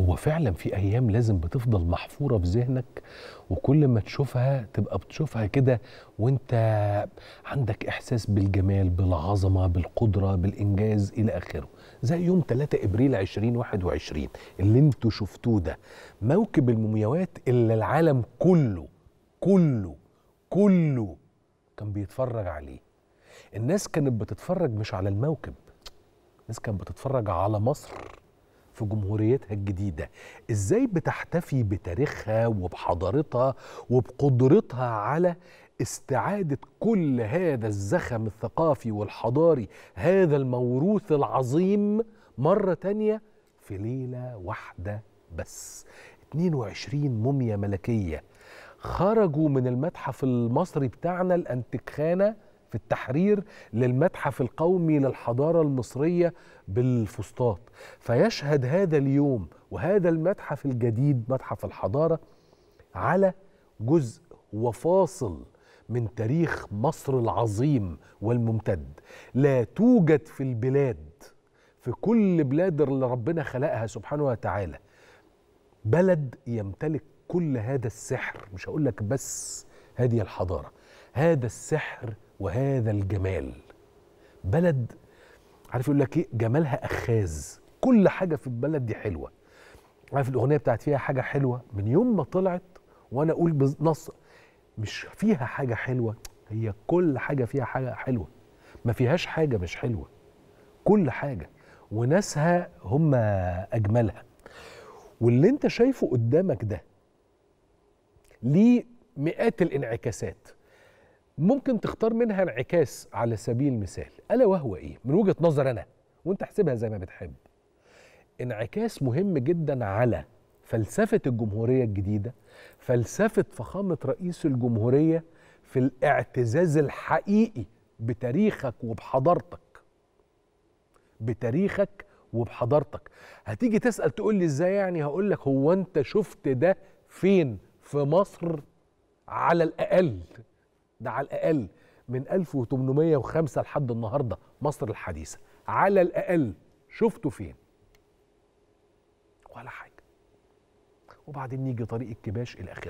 هو فعلا في ايام لازم بتفضل محفوره في ذهنك وكل ما تشوفها تبقى بتشوفها كده وانت عندك احساس بالجمال بالعظمه بالقدره بالانجاز الى اخره زي يوم 3 ابريل 2021 اللي انتوا شفتوه ده موكب المومياوات اللي العالم كله كله كله كان بيتفرج عليه الناس كانت بتتفرج مش على الموكب الناس كانت بتتفرج على مصر في جمهوريتها الجديده ازاي بتحتفي بتاريخها وبحضارتها وبقدرتها على استعاده كل هذا الزخم الثقافي والحضاري هذا الموروث العظيم مره تانيه في ليله واحده بس 22 موميا ملكيه خرجوا من المتحف المصري بتاعنا الانتكخانه في التحرير للمتحف القومي للحضارة المصرية بالفسطاط فيشهد هذا اليوم وهذا المتحف الجديد متحف الحضارة على جزء وفاصل من تاريخ مصر العظيم والممتد لا توجد في البلاد في كل بلاد اللي ربنا خلقها سبحانه وتعالى بلد يمتلك كل هذا السحر مش هقول لك بس هذه الحضاره هذا السحر وهذا الجمال بلد عارف يقول لك ايه جمالها اخاذ كل حاجه في البلد دي حلوه عارف الاغنيه بتاعت فيها حاجه حلوه من يوم ما طلعت وانا اقول بنص مش فيها حاجه حلوه هي كل حاجه فيها حاجه حلوه ما فيهاش حاجه مش حلوه كل حاجه وناسها هم اجملها واللي انت شايفه قدامك ده ليه مئات الانعكاسات ممكن تختار منها انعكاس على سبيل المثال الا وهو ايه من وجهه نظر انا وانت احسبها زي ما بتحب انعكاس مهم جدا على فلسفه الجمهوريه الجديده فلسفه فخامه رئيس الجمهوريه في الاعتزاز الحقيقي بتاريخك وبحضارتك بتاريخك وبحضارتك هتيجي تسال تقول لي ازاي يعني هقول لك هو انت شفت ده فين في مصر على الاقل ده على الاقل من 1805 لحد النهارده مصر الحديثه على الاقل شفته فين ولا حاجه وبعدين يجي طريق الكباش الاخير